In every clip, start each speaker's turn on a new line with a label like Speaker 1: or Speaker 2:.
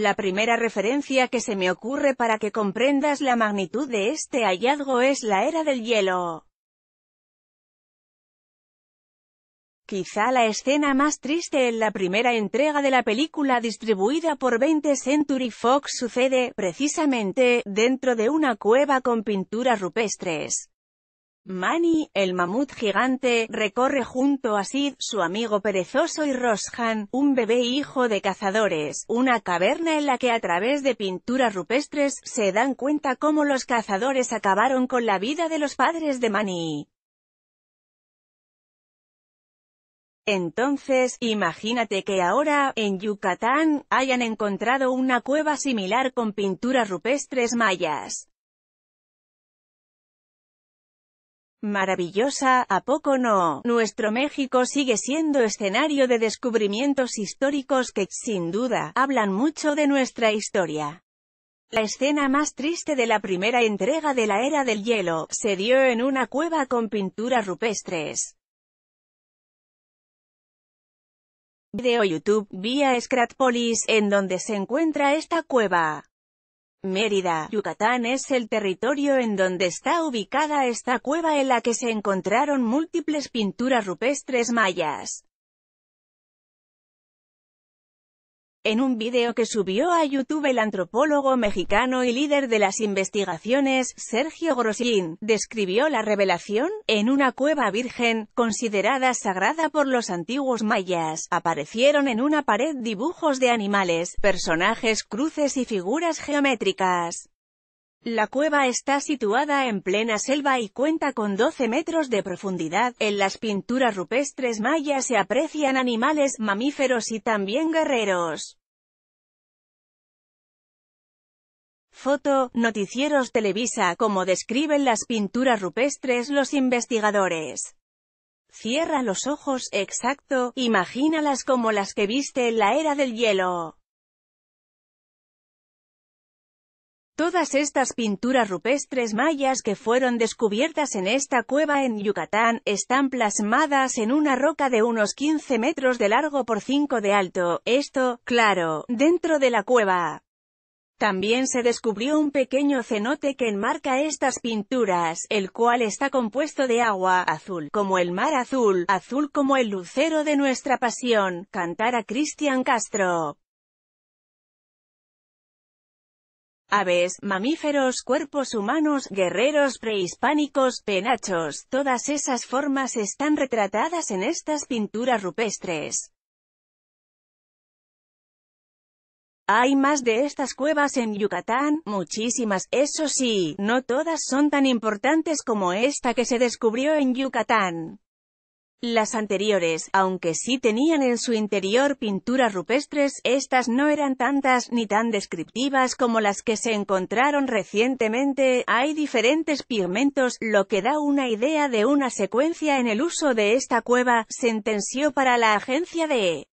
Speaker 1: La primera referencia que se me ocurre para que comprendas la magnitud de este hallazgo es la era del hielo. Quizá la escena más triste en la primera entrega de la película distribuida por 20 Century Fox sucede, precisamente, dentro de una cueva con pinturas rupestres. Mani, el mamut gigante, recorre junto a Sid, su amigo perezoso y Roshan, un bebé hijo de cazadores, una caverna en la que a través de pinturas rupestres, se dan cuenta cómo los cazadores acabaron con la vida de los padres de Manny. Entonces, imagínate que ahora, en Yucatán, hayan encontrado una cueva similar con pinturas rupestres mayas. Maravillosa, ¿a poco no? Nuestro México sigue siendo escenario de descubrimientos históricos que, sin duda, hablan mucho de nuestra historia. La escena más triste de la primera entrega de la Era del Hielo, se dio en una cueva con pinturas rupestres. Video YouTube, vía Scratpolis, en donde se encuentra esta cueva. Mérida, Yucatán es el territorio en donde está ubicada esta cueva en la que se encontraron múltiples pinturas rupestres mayas. En un video que subió a YouTube el antropólogo mexicano y líder de las investigaciones, Sergio Grosin, describió la revelación, en una cueva virgen, considerada sagrada por los antiguos mayas, aparecieron en una pared dibujos de animales, personajes, cruces y figuras geométricas. La cueva está situada en plena selva y cuenta con 12 metros de profundidad. En las pinturas rupestres mayas se aprecian animales, mamíferos y también guerreros. Foto, noticieros Televisa como describen las pinturas rupestres los investigadores. Cierra los ojos, exacto, imagínalas como las que viste en la era del hielo. Todas estas pinturas rupestres mayas que fueron descubiertas en esta cueva en Yucatán, están plasmadas en una roca de unos 15 metros de largo por 5 de alto, esto, claro, dentro de la cueva. También se descubrió un pequeño cenote que enmarca estas pinturas, el cual está compuesto de agua, azul como el mar azul, azul como el lucero de nuestra pasión, a Cristian Castro. aves, mamíferos, cuerpos humanos, guerreros prehispánicos, penachos, todas esas formas están retratadas en estas pinturas rupestres. Hay más de estas cuevas en Yucatán, muchísimas, eso sí, no todas son tan importantes como esta que se descubrió en Yucatán. Las anteriores, aunque sí tenían en su interior pinturas rupestres, estas no eran tantas ni tan descriptivas como las que se encontraron recientemente. Hay diferentes pigmentos, lo que da una idea de una secuencia en el uso de esta cueva, sentenció para la agencia de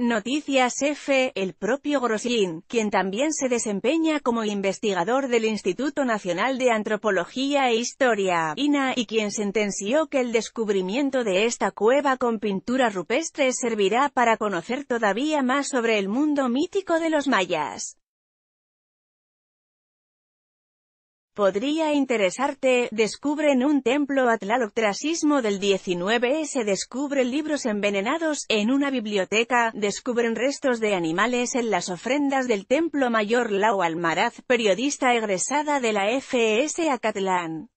Speaker 1: Noticias F, el propio Groslin, quien también se desempeña como investigador del Instituto Nacional de Antropología e Historia, INA, y quien sentenció que el descubrimiento de esta cueva con pinturas rupestres servirá para conocer todavía más sobre el mundo mítico de los mayas. Podría interesarte, descubren un templo Tlaloc trasismo del 19 se descubren libros envenenados, en una biblioteca, descubren restos de animales en las ofrendas del templo mayor Lao Almaraz, periodista egresada de la FS e Acatlán.